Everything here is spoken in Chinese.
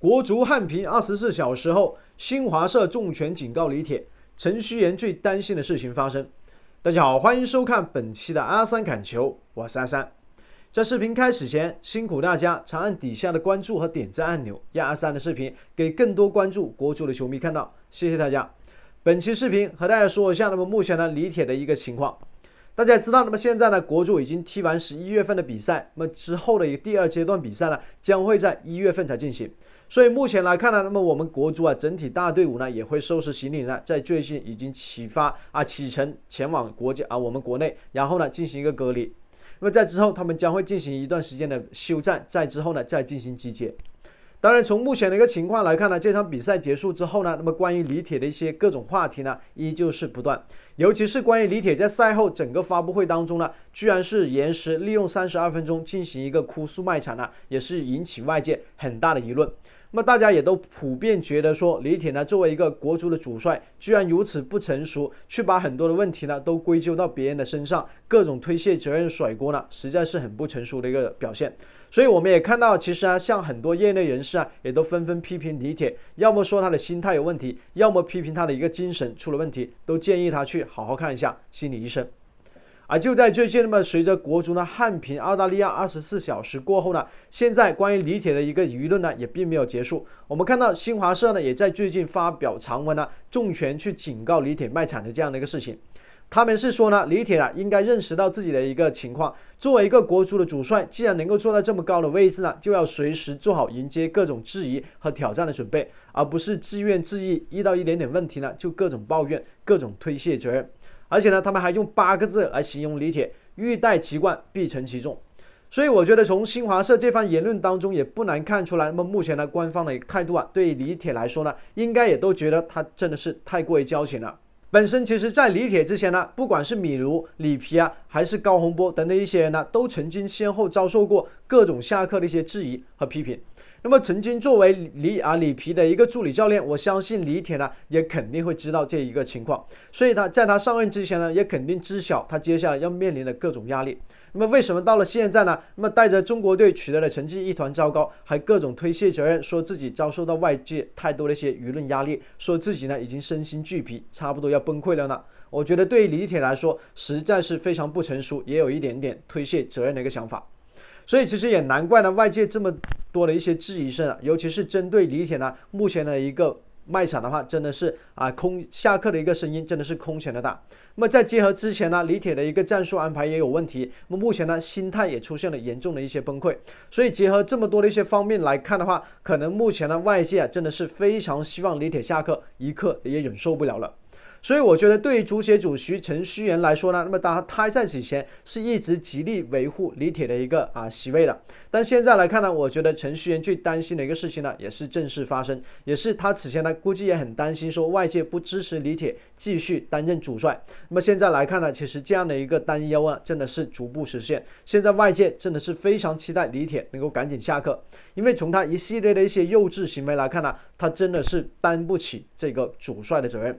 国足悍平，二十四小时后，新华社重拳警告李铁，陈戌源最担心的事情发生。大家好，欢迎收看本期的阿三砍球，我是阿三。在视频开始前，辛苦大家长按底下的关注和点赞按钮，让阿三的视频给更多关注国足的球迷看到。谢谢大家。本期视频和大家说一下，那么目前呢，李铁的一个情况。大家知道，那么现在呢，国足已经踢完十一月份的比赛，那么之后的一个第二阶段比赛呢，将会在一月份才进行。所以目前来看呢，那么我们国足啊整体大队伍呢也会收拾行李呢，在最近已经启发啊启程前往国家啊我们国内，然后呢进行一个隔离。那么在之后他们将会进行一段时间的休战，在之后呢再进行集结。当然，从目前的一个情况来看呢，这场比赛结束之后呢，那么关于李铁的一些各种话题呢，依旧是不断。尤其是关于李铁在赛后整个发布会当中呢，居然是延时利用三十二分钟进行一个哭诉卖惨呢，也是引起外界很大的议论。那么大家也都普遍觉得说，李铁呢作为一个国足的主帅，居然如此不成熟，去把很多的问题呢都归咎到别人的身上，各种推卸责任甩锅呢，实在是很不成熟的一个表现。所以我们也看到，其实啊，像很多业内人士啊，也都纷纷批评李铁，要么说他的心态有问题，要么批评他的一个精神出了问题，都建议他去好好看一下心理医生。而就在最近，那么随着国足呢憾平澳大利亚二十四小时过后呢，现在关于李铁的一个舆论呢也并没有结束。我们看到新华社呢也在最近发表长文呢，重拳去警告李铁卖惨的这样的一个事情。他们是说呢，李铁啊应该认识到自己的一个情况，作为一个国足的主帅，既然能够坐在这么高的位置呢，就要随时做好迎接各种质疑和挑战的准备，而不是自怨自艾，遇到一点点问题呢就各种抱怨、各种推卸责任。而且呢，他们还用八个字来形容李铁：欲戴其冠，必承其重。所以我觉得从新华社这番言论当中，也不难看出来。那么目前呢，官方的态度啊，对于李铁来说呢，应该也都觉得他真的是太过于矫情了。本身其实，在李铁之前呢，不管是米卢、里皮啊，还是高洪波等等一些人呢，都曾经先后遭受过各种下课的一些质疑和批评。那么曾经作为里啊里皮的一个助理教练，我相信李铁呢也肯定会知道这一个情况，所以他在他上任之前呢，也肯定知晓他接下来要面临的各种压力。那么为什么到了现在呢？那么带着中国队取得的成绩一团糟糕，还各种推卸责任，说自己遭受到外界太多的一些舆论压力，说自己呢已经身心俱疲，差不多要崩溃了呢？我觉得对于李铁来说，实在是非常不成熟，也有一点点推卸责任的一个想法。所以其实也难怪呢，外界这么。多了一些质疑声啊，尤其是针对李铁呢，目前的一个卖场的话，真的是啊空下课的一个声音，真的是空前的大。那么在结合之前呢，李铁的一个战术安排也有问题，那么目前呢，心态也出现了严重的一些崩溃。所以结合这么多的一些方面来看的话，可能目前呢，外界真的是非常希望李铁下课，一刻也忍受不了了。所以我觉得，对于足协主席陈戌源来说呢，那么他他在此前是一直极力维护李铁的一个啊席位的。但现在来看呢，我觉得陈戌源最担心的一个事情呢，也是正式发生，也是他此前呢估计也很担心，说外界不支持李铁继续担任主帅。那么现在来看呢，其实这样的一个担忧啊，真的是逐步实现。现在外界真的是非常期待李铁能够赶紧下课，因为从他一系列的一些幼稚行为来看呢，他真的是担不起这个主帅的责任。